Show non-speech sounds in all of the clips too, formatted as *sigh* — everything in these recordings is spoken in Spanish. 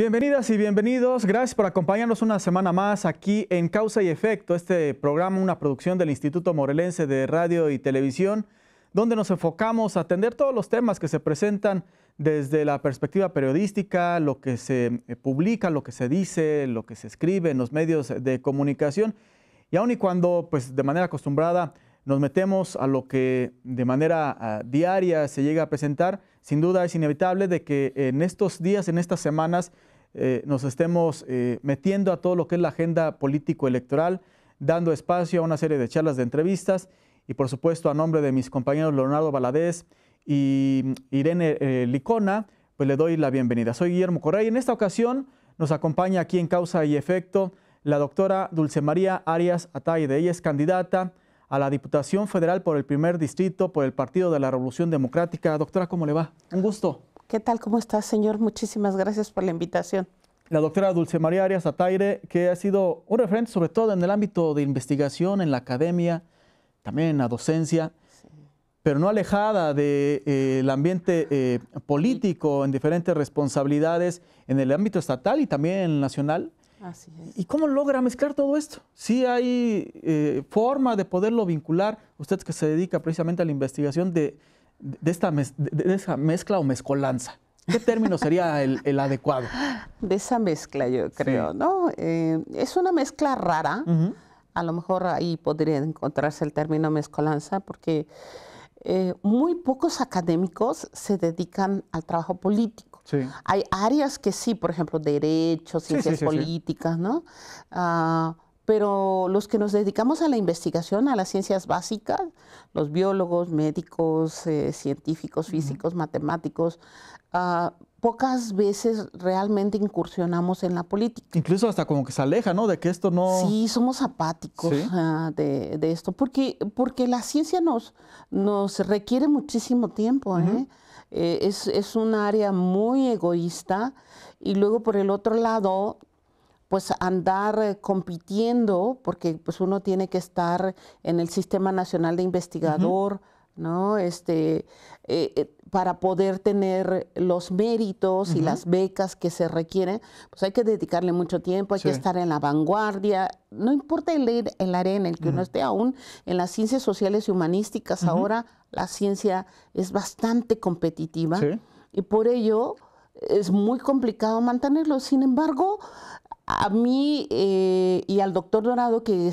Bienvenidas y bienvenidos. Gracias por acompañarnos una semana más aquí en Causa y Efecto, este programa, una producción del Instituto Morelense de Radio y Televisión, donde nos enfocamos a atender todos los temas que se presentan desde la perspectiva periodística, lo que se eh, publica, lo que se dice, lo que se escribe en los medios de comunicación. Y aun y cuando, pues de manera acostumbrada, nos metemos a lo que de manera ah, diaria se llega a presentar, sin duda es inevitable de que en estos días, en estas semanas, eh, nos estemos eh, metiendo a todo lo que es la agenda político-electoral, dando espacio a una serie de charlas de entrevistas y por supuesto a nombre de mis compañeros Leonardo Valadez y mm, Irene eh, Licona, pues le doy la bienvenida. Soy Guillermo Correa y en esta ocasión nos acompaña aquí en Causa y Efecto la doctora Dulce María Arias Ataide. Ella es candidata a la Diputación Federal por el primer distrito por el Partido de la Revolución Democrática. Doctora, ¿cómo le va? Un gusto. ¿Qué tal? ¿Cómo estás, señor? Muchísimas gracias por la invitación. La doctora Dulce María Arias Ataire, que ha sido un referente sobre todo en el ámbito de investigación, en la academia, también en la docencia, pero no alejada del de, eh, ambiente eh, político, en diferentes responsabilidades en el ámbito estatal y también nacional. ¿Y cómo logra mezclar todo esto? Si hay eh, forma de poderlo vincular, usted que se dedica precisamente a la investigación de de, esta de, esa mezcla o mezcolanza? ¿Qué término sería el, adecuado? De esa mezcla, yo creo, ¿no? Eh, es una mezcla rara. A lo mejor ahí podría encontrarse el término mezcolanza, porque eh, muy pocos académicos se dedican al trabajo político. Hay áreas que sí, por ejemplo, derechos, ciencias políticas, ¿no? Ah, pero los que nos dedicamos a la investigación, a las ciencias básicas, los biólogos, médicos, eh, científicos, físicos, matemáticos, ah, pocas veces realmente incursionamos en la política. Incluso hasta como que se aleja, ¿no? De que esto no... Sí, somos apáticos ah, de, esto, porque, porque la ciencia nos, nos requiere muchísimo tiempo, ¿eh? Eh, es, es un área muy egoísta y luego por el otro lado pues andar eh, compitiendo, porque pues uno tiene que estar en el Sistema Nacional de Investigador, ¿no? Este, eh, eh, para poder tener los méritos y las becas que se requieren, pues hay que dedicarle mucho tiempo, hay que estar en la vanguardia, no importa el, el área en el que uno esté, aún en las ciencias sociales y humanísticas ahora la ciencia es bastante competitiva y por ello es muy complicado mantenerlo. Sin embargo, a mí eh, y al doctor Dorado, que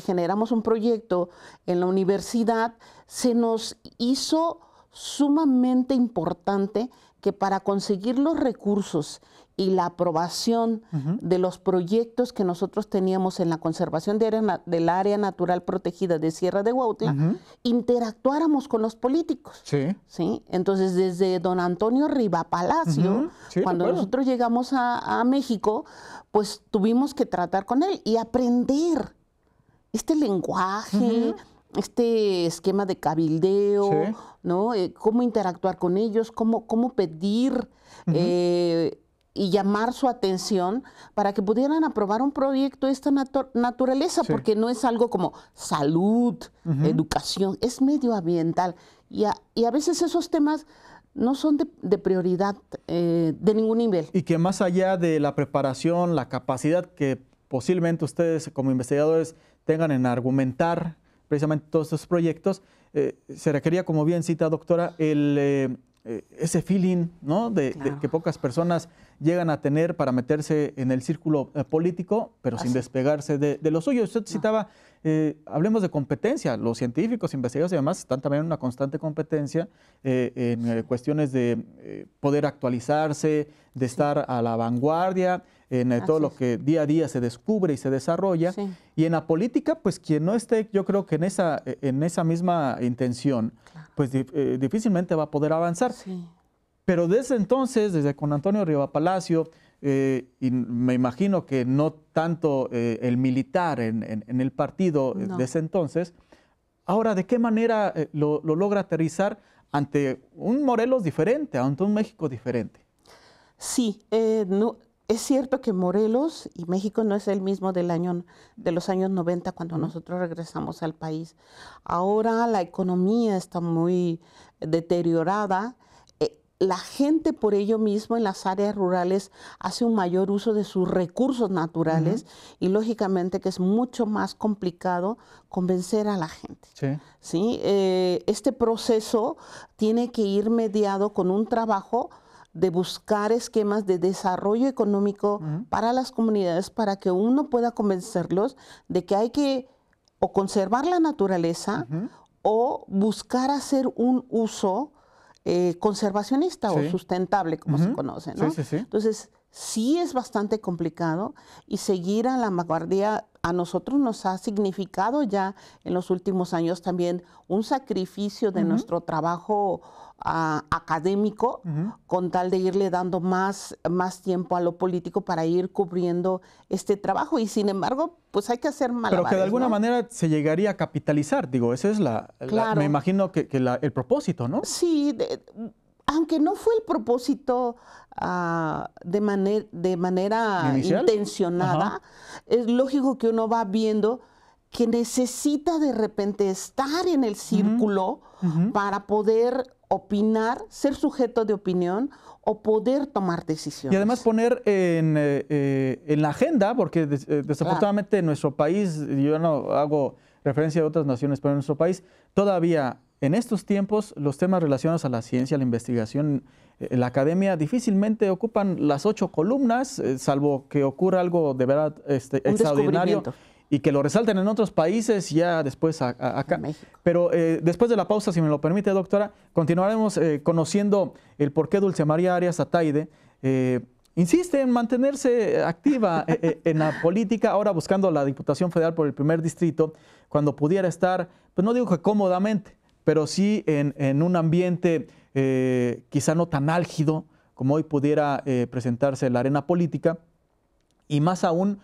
generamos un proyecto en la universidad, se nos hizo sumamente importante que para conseguir los recursos y la aprobación de los proyectos que nosotros teníamos en la conservación del área natural protegida de Sierra de Huautla, interactuáramos con los políticos. Sí. Entonces, desde don Antonio Riva Palacio, cuando nosotros llegamos a, México, pues tuvimos que tratar con él y aprender este lenguaje, este esquema de cabildeo. Eh, cómo interactuar con ellos, cómo, cómo pedir eh, y llamar su atención para que pudieran aprobar un proyecto de esta naturaleza, porque no es algo como salud, educación, es medioambiental. Y a, veces esos temas no son de, prioridad eh, de ningún nivel. Y que más allá de la preparación, la capacidad que posiblemente ustedes como investigadores tengan en argumentar precisamente todos estos proyectos, eh, se requería, como bien cita doctora, eh, eh, ese feeling ¿no? que pocas personas llegan a tener para meterse en el círculo político, pero sin despegarse de, lo suyo. Usted citaba, hablemos de competencia, los científicos, investigadores y demás están también en una constante competencia en cuestiones de poder actualizarse, de estar a la vanguardia en eh, todo lo que día a día se descubre y se desarrolla. Y en la política, pues quien no esté, yo creo que en esa, eh, en esa misma intención, pues eh, difícilmente va a poder avanzar. Sí. Pero desde entonces, desde con Antonio Riva Palacio, y me imagino que no tanto el militar en, el partido de desde entonces, ahora, ¿de qué manera lo, logra aterrizar ante un Morelos diferente, ante un México diferente? Sí, no, es cierto que Morelos y México no es el mismo del año, de los años 90 cuando nosotros regresamos al país. Ahora la economía está muy deteriorada. Eh, la gente por ello mismo en las áreas rurales hace un mayor uso de sus recursos naturales y lógicamente que es mucho más complicado convencer a la gente. Sí. Eh, este proceso tiene que ir mediado con un trabajo de buscar esquemas de desarrollo económico para las comunidades para que uno pueda convencerlos de que hay que o conservar la naturaleza o buscar hacer un uso eh, conservacionista o sustentable, como se conoce. Entonces, sí es bastante complicado y seguir a la vanguardia a nosotros nos ha significado ya en los últimos años también un sacrificio de nuestro trabajo académico con tal de irle dando más, más tiempo a lo político para ir cubriendo este trabajo. Y sin embargo, pues hay que hacer malabares. Pero que de alguna manera se llegaría a capitalizar, digo, ese es la, me imagino que, el propósito, ¿no? Sí, aunque no fue el propósito ah, de, manera de manera intencionada, es lógico que uno va viendo que necesita de repente estar en el círculo para poder opinar, ser sujeto de opinión o poder tomar decisiones. Y además poner en, eh, eh, en la agenda, porque eh, desafortunadamente en nuestro país, yo no hago referencia a otras naciones, pero en nuestro país todavía en estos tiempos los temas relacionados a la ciencia, la investigación, la academia difícilmente ocupan las ocho columnas, salvo que ocurra algo de verdad este, extraordinario y que lo resalten en otros países ya después acá. Pero eh, después de la pausa, si me lo permite, doctora, continuaremos eh, conociendo el por qué Dulce María Arias Ataide eh, insiste en mantenerse activa en la política, ahora buscando la Diputación Federal por el primer distrito, cuando pudiera estar, pues no digo que cómodamente, pero sí en, en un ambiente quizá no tan álgido como hoy pudiera presentarse la arena política, y más aún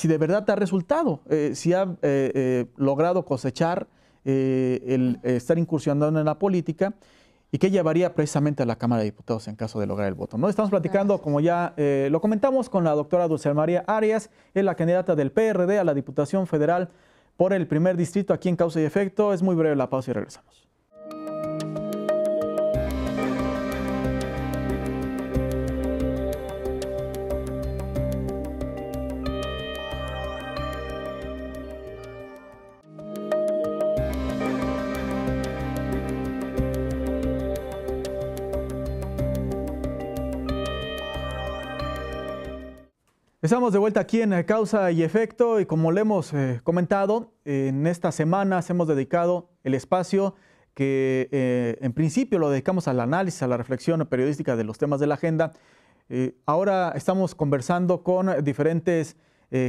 si de verdad te ha resultado, eh, si ha eh, eh, logrado cosechar el estar incursionando en la política y qué llevaría precisamente a la Cámara de Diputados en caso de lograr el voto. ¿no? Estamos platicando, como ya lo comentamos, con la doctora Dulce María Arias, es la candidata del PRD a la Diputación Federal por el primer distrito aquí en Causa y Efecto. Es muy breve la pausa y regresamos. Estamos de vuelta aquí en eh, Causa y Efecto y como le hemos eh, comentado, en estas semanas hemos dedicado el espacio que eh, en principio lo dedicamos al análisis, a la reflexión periodística de los temas de la agenda. ahora estamos conversando con diferentes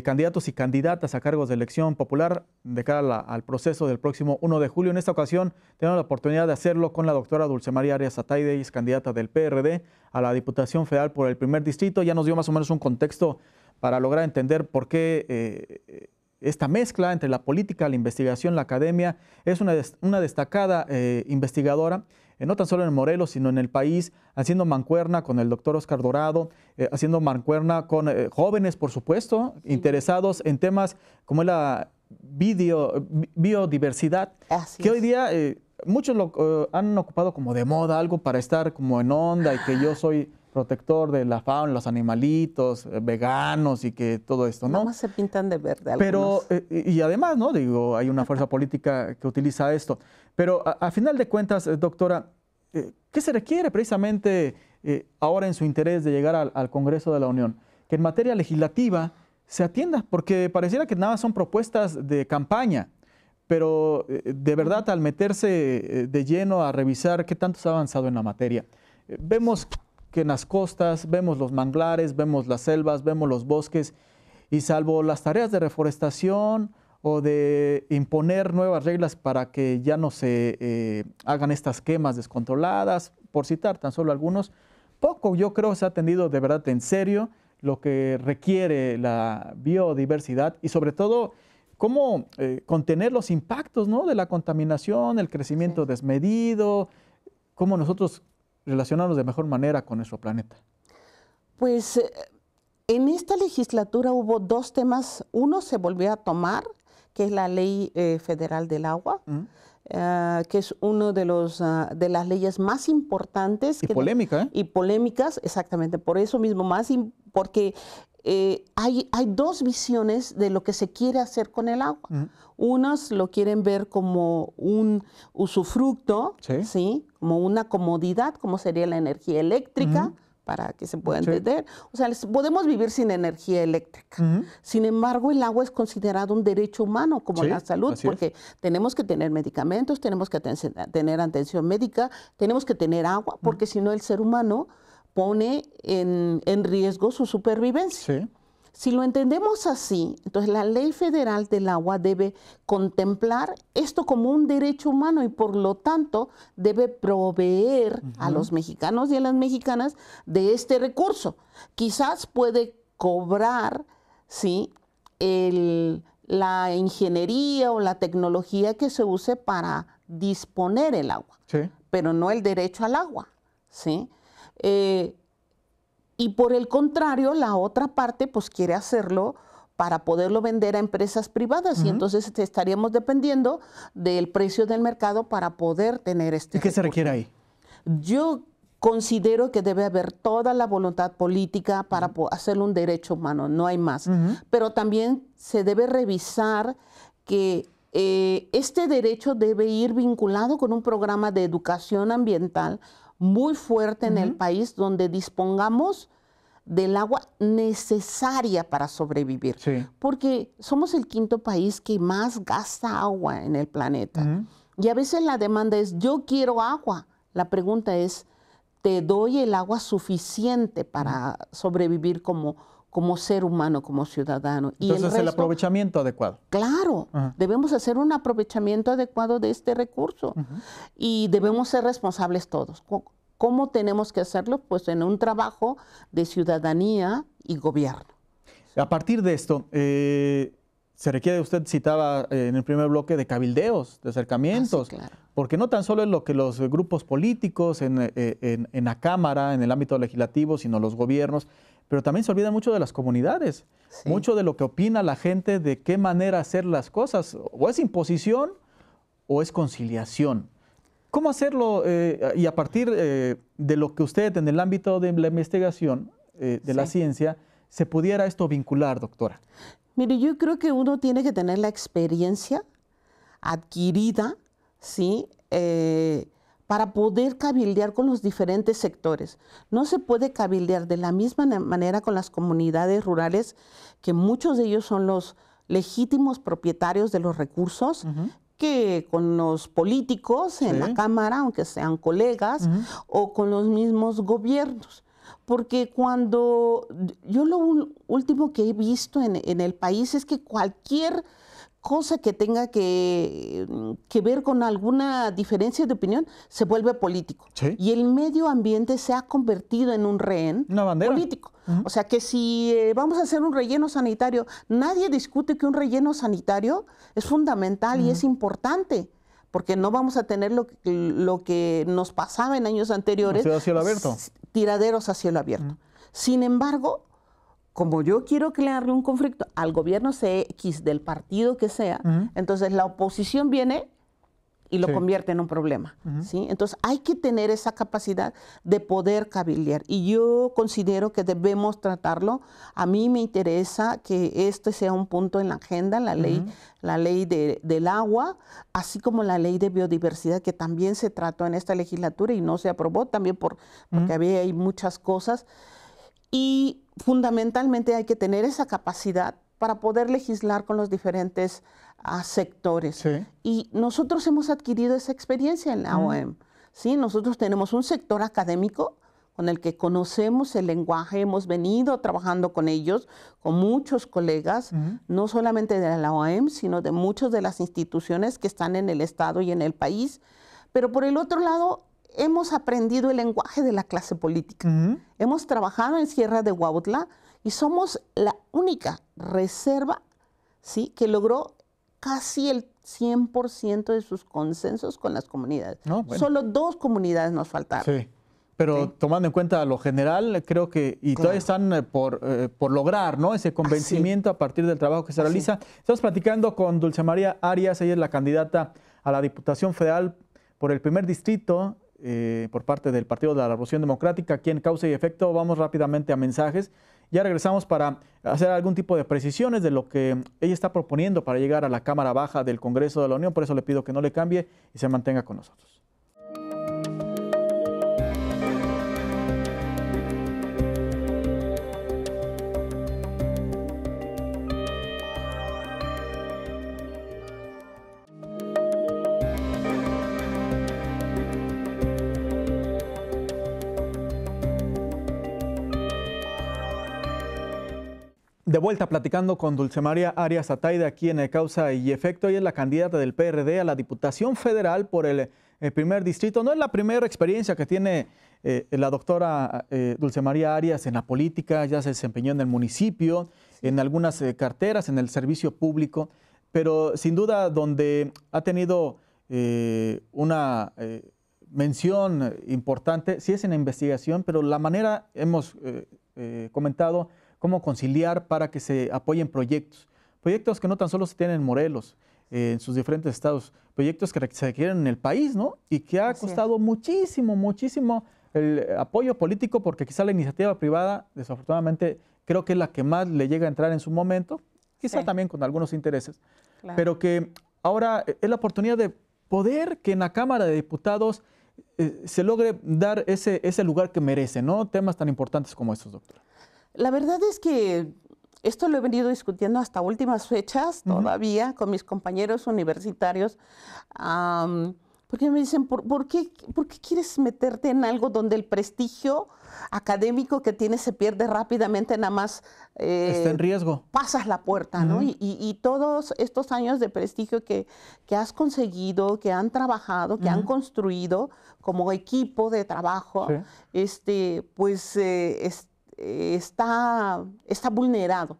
candidatos y candidatas a cargos de elección popular de cara al proceso del próximo 1 de julio. En esta ocasión tenemos la oportunidad de hacerlo con la doctora Dulce María Arias Ataide, candidata del PRD a la Diputación Federal por el primer distrito. Ya nos dio más o menos un contexto para lograr entender por qué eh, esta mezcla entre la política, la investigación, la academia. Es una, destacada eh, investigadora, eh, no tan solo en Morelos, sino en el país, haciendo mancuerna con el doctor Oscar Dorado, haciendo mancuerna con jóvenes, por supuesto, interesados en temas como la biodiversidad, que hoy día... Muchos lo han ocupado como de moda, algo para estar como en onda y que yo soy protector de la fauna, los animalitos, eh, veganos y que todo esto, ¿no? más se pintan de verde. Algunos. Pero, eh, y además, ¿no? Digo, hay una fuerza *laughs* política que utiliza esto. Pero a, final de cuentas, eh, doctora, ¿qué se requiere precisamente ahora en su interés de llegar al, al, Congreso de la Unión? Que en materia legislativa se atienda, porque pareciera que nada son propuestas de campaña pero de verdad al meterse de lleno a revisar qué tanto se ha avanzado en la materia, vemos que en las costas vemos los manglares, vemos las selvas, vemos los bosques, y salvo las tareas de reforestación o de imponer nuevas reglas para que ya no se eh, hagan estas quemas descontroladas, por citar tan solo algunos, poco yo creo se ha atendido de verdad en serio lo que requiere la biodiversidad y sobre todo cómo eh, contener los impactos ¿no? de la contaminación, el crecimiento desmedido, cómo nosotros relacionarnos de mejor manera con nuestro planeta? Pues eh, en esta legislatura hubo dos temas. Uno se volvió a tomar, que es la ley eh, federal del agua. Eh, que es una de, los, ah, de las leyes más importantes. Y polémicas. Y polémicas, exactamente. Por eso mismo, más porque eh, hay, hay, dos visiones de lo que se quiere hacer con el agua. Unas Unos lo quieren ver como un usufructo, ¿Sí? como una comodidad, como sería la energía eléctrica, para que se pueda entender. O sea, podemos vivir sin energía eléctrica. Sin embargo, el agua es considerado un derecho humano, como la salud, porque tenemos que tener medicamentos, tenemos que tener atención médica, tenemos que tener agua, porque si no el ser humano pone en, riesgo su supervivencia. Si lo entendemos así, entonces la ley federal del agua debe contemplar esto como un derecho humano y por lo tanto debe proveer a los mexicanos y a las mexicanas de este recurso. Quizás puede cobrar, ¿sí? la ingeniería o la tecnología que se use para disponer el agua, pero no el derecho al agua, ¿sí? Eh, y por el contrario, la otra parte pues quiere hacerlo para poderlo vender a empresas privadas y entonces este, estaríamos dependiendo del precio del mercado para poder tener este. ¿Y qué se requiere ahí? Yo considero que debe haber toda la voluntad política para hacerlo un derecho humano, no hay más. Pero también se debe revisar que eh, este derecho debe ir vinculado con un programa de educación ambiental muy fuerte en el país donde dispongamos del agua necesaria para sobrevivir. Porque somos el quinto país que más gasta agua en el planeta. Y a veces la demanda es, yo quiero agua. La pregunta es, ¿te doy el agua suficiente para sobrevivir como como ser humano, como ciudadano. Entonces, el, aprovechamiento adecuado. Claro, debemos hacer un aprovechamiento adecuado de este recurso y debemos ser responsables todos. ¿Cómo tenemos que hacerlo? Pues en un trabajo de ciudadanía y gobierno. A partir de esto, eh, se requiere, usted citaba eh, en el primer bloque, de cabildeos, de acercamientos. Ah, porque no tan solo es lo que los grupos políticos en eh, la Cámara, en el ámbito legislativo, sino los gobiernos pero también se olvida mucho de las comunidades, mucho de lo que opina la gente de qué manera hacer las cosas. O es imposición o es conciliación. ¿Cómo hacerlo? Eh, y a partir eh, de lo que usted en el ámbito de la investigación, eh, de la ciencia, se pudiera esto vincular, doctora. Mire, yo creo que uno tiene que tener la experiencia adquirida, ¿sí? para poder cabildear con los diferentes sectores. No se puede cabildear de la misma manera con las comunidades rurales, que muchos de ellos son los legítimos propietarios de los recursos, que con los políticos en la Cámara, aunque sean colegas, o con los mismos gobiernos. Porque cuando yo lo último que he visto en, en el país es que cualquier cosa que tenga mm, que, ver con alguna diferencia de opinión se vuelve político. Y el medio ambiente se ha convertido en un rehén político. O sea que si eh, vamos a hacer un relleno sanitario, nadie discute que un relleno sanitario es fundamental y es importante porque no vamos a tener lo, lo que nos pasaba en años anteriores. Hacia el abierto. Tiraderos a cielo abierto. Sin embargo, como yo quiero crearle un conflicto al gobierno CX del partido que sea, entonces la oposición viene y lo convierte en un problema. ¿sí? Entonces hay que tener esa capacidad de poder cabildear. Y yo considero que debemos tratarlo. A mí me interesa que este sea un punto en la agenda, la ley, la ley del agua, así como la ley de biodiversidad, que también se trató en esta legislatura y no se aprobó, también por, porque había hay muchas cosas y fundamentalmente hay que tener esa capacidad para poder legislar con los diferentes ah, sectores. Y nosotros hemos adquirido esa experiencia en la OEM. ¿sí? Nosotros tenemos un sector académico con el que conocemos el lenguaje, hemos venido trabajando con ellos, con muchos colegas, no solamente de la OEM, sino de muchas de las instituciones que están en el Estado y en el país. Pero por el otro lado, hemos aprendido el lenguaje de la clase política. Hemos trabajado en Sierra de Huautla y somos la única reserva ¿sí? que logró casi el 100% de sus consensos con las comunidades. Solo dos comunidades nos faltaron. Pero tomando en cuenta lo general, creo que, y todavía están eh, eh, por, lograr, ¿no? Ese convencimiento a partir del trabajo que se realiza. Estamos platicando con Dulce María Arias, ella es la candidata a la Diputación Federal por el primer distrito eh, por parte del Partido de la Revolución Democrática, aquí en Causa y Efecto. Vamos rápidamente a mensajes. Ya regresamos para hacer algún tipo de precisiones de lo que ella está proponiendo para llegar a la Cámara Baja del Congreso de la Unión. Por eso le pido que no le cambie y se mantenga con nosotros. De vuelta platicando con Dulce María Arias Ataide aquí en e Causa y Efecto. Ella es la candidata del PRD a la Diputación Federal por el, eh, primer distrito. No es la primera experiencia que tiene eh, la doctora eh, Dulce María Arias en la política. Ya se desempeñó en el municipio, en algunas carteras, en el servicio público. Pero sin duda donde ha tenido una mención importante, sí es en la investigación, pero la manera, hemos comentado, cómo conciliar para que se apoyen proyectos. Proyectos que no tan solo se tienen en Morelos, eh, en sus diferentes estados, proyectos que se requieren en el país, ¿no? Y que ha costado muchísimo, muchísimo el apoyo político, porque quizá la iniciativa privada, desafortunadamente, creo que es la que más le llega a entrar en su momento, quizá también con algunos intereses, pero que ahora eh, es la oportunidad de poder que en la Cámara de Diputados eh, se logre dar ese, ese lugar que merece, ¿no? Temas tan importantes como estos, doctora. La verdad es que esto lo he venido discutiendo hasta últimas fechas todavía con mis compañeros universitarios, porque me dicen, ¿por, qué, ¿por, qué, quieres meterte en algo donde el prestigio académico que tienes se pierde rápidamente, nada más... Eh, Está en eh, riesgo. Pasas la puerta, ¿no? Y, todos estos años de prestigio que, que has conseguido, que han trabajado, que han construido como equipo de trabajo, este, pues... Eh, eh, está, está vulnerado.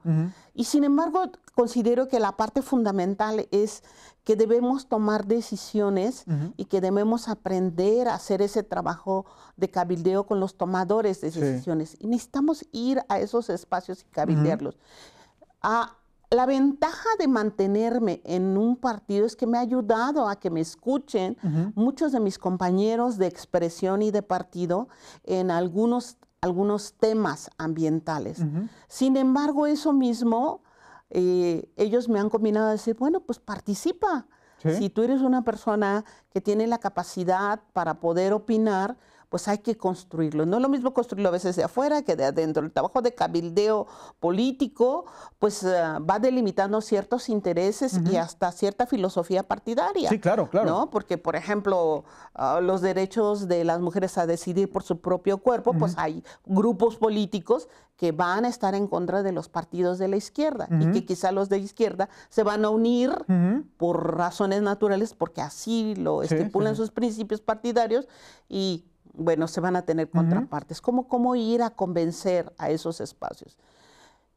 Y sin embargo, considero que la parte fundamental es que debemos tomar decisiones y que debemos aprender a hacer ese trabajo de cabildeo con los tomadores de decisiones. Y necesitamos ir a esos espacios y cabildearlos. Ah, la ventaja de mantenerme en un partido es que me ha ayudado a que me escuchen muchos de mis compañeros de expresión y de partido en algunos algunos temas ambientales. Sin embargo, eso mismo, eh, ellos me han combinado a decir, bueno, pues participa. Si tú eres una persona que tiene la capacidad para poder opinar, pues hay que construirlo. No es lo mismo construirlo a veces de afuera que de adentro. El trabajo de cabildeo político pues eh, va delimitando ciertos intereses y hasta cierta filosofía partidaria. Sí, claro, claro. Porque, por ejemplo, ah, los derechos de las mujeres a decidir por su propio cuerpo, pues hay grupos políticos que van a estar en contra de los partidos de la izquierda y que quizá los de izquierda se van a unir por razones naturales porque así lo estipulan sus principios partidarios y bueno, se van a tener contrapartes. ¿Cómo, ¿Cómo ir a convencer a esos espacios?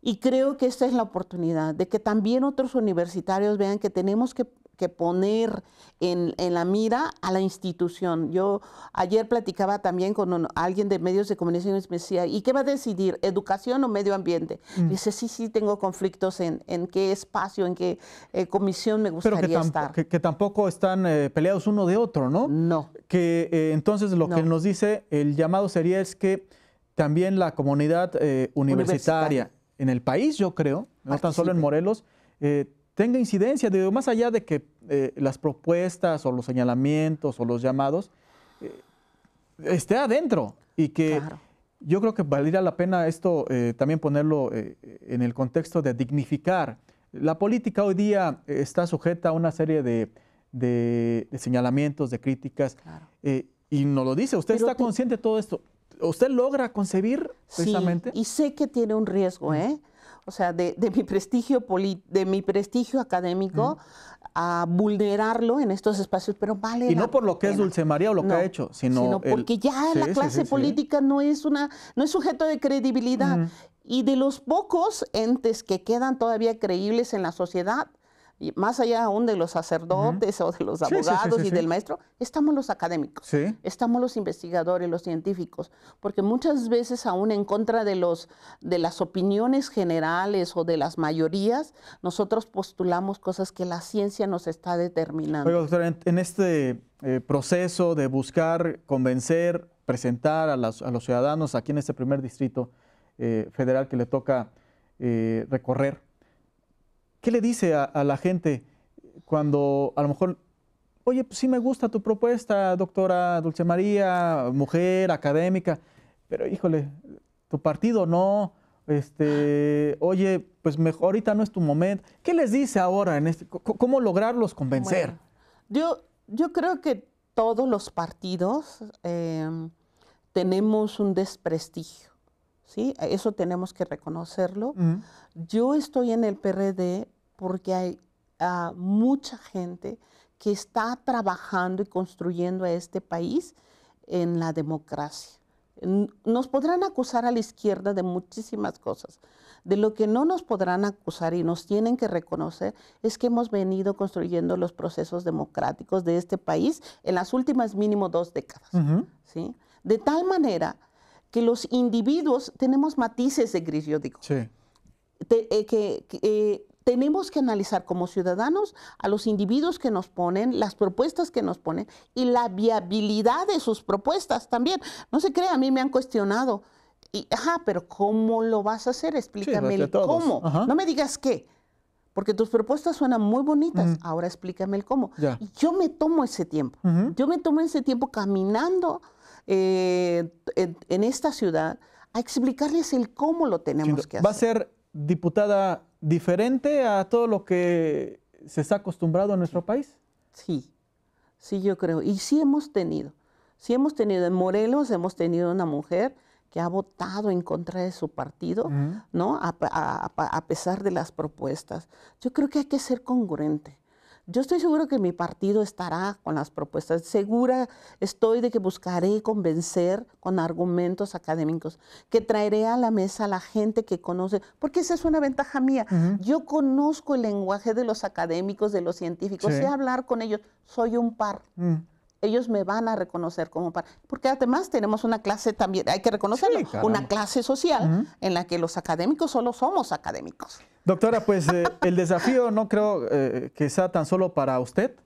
Y creo que esta es la oportunidad de que también otros universitarios vean que tenemos que que poner en, la mira a la institución. Yo ayer platicaba también con alguien de medios de comunicación y me decía, ¿y qué va a decidir? ¿Educación o medio ambiente? Mm. Dice, sí, sí, tengo conflictos en, qué espacio, en qué eh, comisión me gustaría Pero que estar. Que, tampoco están eh, peleados uno de otro, ¿no? No. Que eh, entonces lo que nos dice el llamado sería es que también la comunidad universitaria, en el país, yo creo, no tan solo en Morelos, tenga incidencia, digo, más allá de que eh, las propuestas o los señalamientos o los llamados eh, esté adentro y que yo creo que valdría la pena esto eh, también ponerlo en el contexto de dignificar. La política hoy día está sujeta a una serie de, señalamientos, de críticas, y no lo dice, usted está consciente de todo esto. ¿Usted logra concebir precisamente? y sé que tiene un riesgo, ¿eh? o sea, de, mi, prestigio de mi prestigio académico, a vulnerarlo en estos espacios, pero vale. Y no por lo que es Dulce María o lo que ha hecho, sino. sino porque ya la clase política no es una, no es sujeto de credibilidad. Y de los pocos entes que quedan todavía creíbles en la sociedad, y más allá aún de los sacerdotes o de los abogados y del maestro, estamos los académicos, estamos los investigadores, los científicos, porque muchas veces aún en contra de, los, de las opiniones generales o de las mayorías, nosotros postulamos cosas que la ciencia nos está determinando. en, este eh, proceso de buscar convencer, presentar a, a, los ciudadanos aquí en este primer distrito eh, federal que le toca eh, recorrer, ¿Qué le dice a, la gente cuando a lo mejor, oye, pues sí me gusta tu propuesta, doctora Dulce María, mujer, académica, pero híjole, tu partido no, este, oye, pues mejor, ahorita no es tu momento. ¿Qué les dice ahora en este, cómo lograrlos convencer? yo, yo creo que todos los partidos em, tenemos un desprestigio, ¿sí? Eso tenemos que reconocerlo. Yo estoy en el PRD porque hay ah, mucha gente que está trabajando y construyendo a este país en la democracia. Nos podrán acusar a la izquierda de muchísimas cosas. De lo que no nos podrán acusar y nos tienen que reconocer es que hemos venido construyendo los procesos democráticos de este país en las últimas mínimo dos décadas. ¿sí? De tal manera que los individuos tenemos matices de gris, yo digo. Eh, eh, tenemos que analizar como ciudadanos a los individuos que nos ponen, las propuestas que nos ponen y la viabilidad de sus propuestas también. No se cree a mí me han cuestionado. ajá, pero ¿cómo lo vas a hacer? Explícame el cómo. No me digas qué. Porque tus propuestas suenan muy bonitas. Mm. Ahora explícame el cómo. yo me tomo ese tiempo. Yo me tomo ese tiempo caminando eh, en, esta ciudad a explicarles el cómo lo tenemos que hacer. Va a ser diputada diferente a todo lo que se está acostumbrado en nuestro país. Sí, sí, yo creo. Y sí hemos tenido, sí hemos tenido, en Morelos hemos tenido una mujer que ha votado en contra de su partido, ¿no? A, a, pesar de las propuestas. Yo creo que hay que ser congruente. Yo estoy seguro que mi partido estará con las propuestas. Segura estoy de que buscaré convencer con argumentos académicos, que traeré a la mesa a la gente que conoce, porque esa es una ventaja mía. Yo conozco el lenguaje de los académicos, de los científicos, sí. sé hablar con ellos. Soy un par. Mm ellos me van a reconocer como para, porque además tenemos una clase también, hay que reconocerlo, una clase social en la que los académicos solo somos académicos. Doctora, pues eh, *laughs* el desafío no creo eh, que sea tan solo para usted,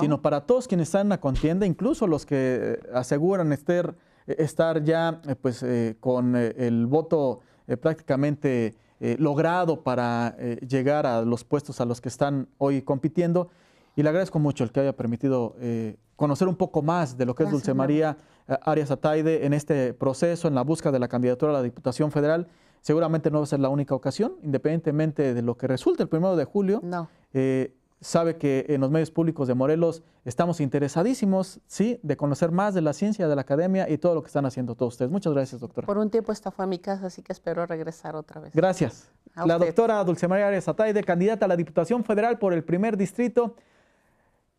sino para todos quienes están en la contienda, incluso los que eh, aseguran estar, estar ya pues, con el voto prácticamente logrado para llegar a los puestos a los que están hoy compitiendo y le agradezco mucho el que haya permitido eh, conocer un poco más de lo que es Dulce María eh, Arias Ataide en este proceso, en la búsqueda de la candidatura a la Diputación Federal. Seguramente no va a ser la única ocasión, independientemente de lo que resulte el primero de julio. No. Eh, sabe que en los medios públicos de Morelos estamos interesadísimos, sí, de conocer más de la ciencia, de la academia y todo lo que están haciendo todos ustedes. Muchas gracias, doctora. Por un tiempo esta fue a mi casa, así que espero regresar otra vez. Gracias. la doctora Dulce María Arias Ataide, candidata a la Diputación Federal por el primer distrito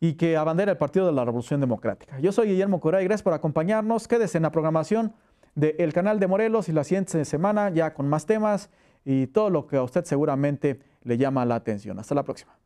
y que abandera el Partido de la Revolución Democrática. Yo soy Guillermo Correa y gracias por acompañarnos. Quédese en la programación del canal de Morelos y la siguiente semana ya con más temas y todo lo que a usted seguramente le llama la atención. Hasta la próxima.